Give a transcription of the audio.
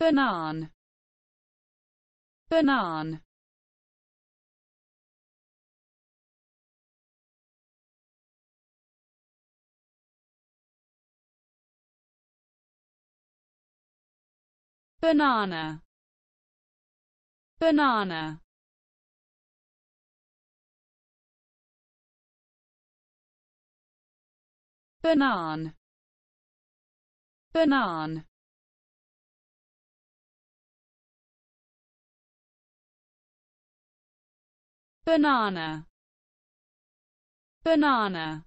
banan banan banana banana banan banan banana banana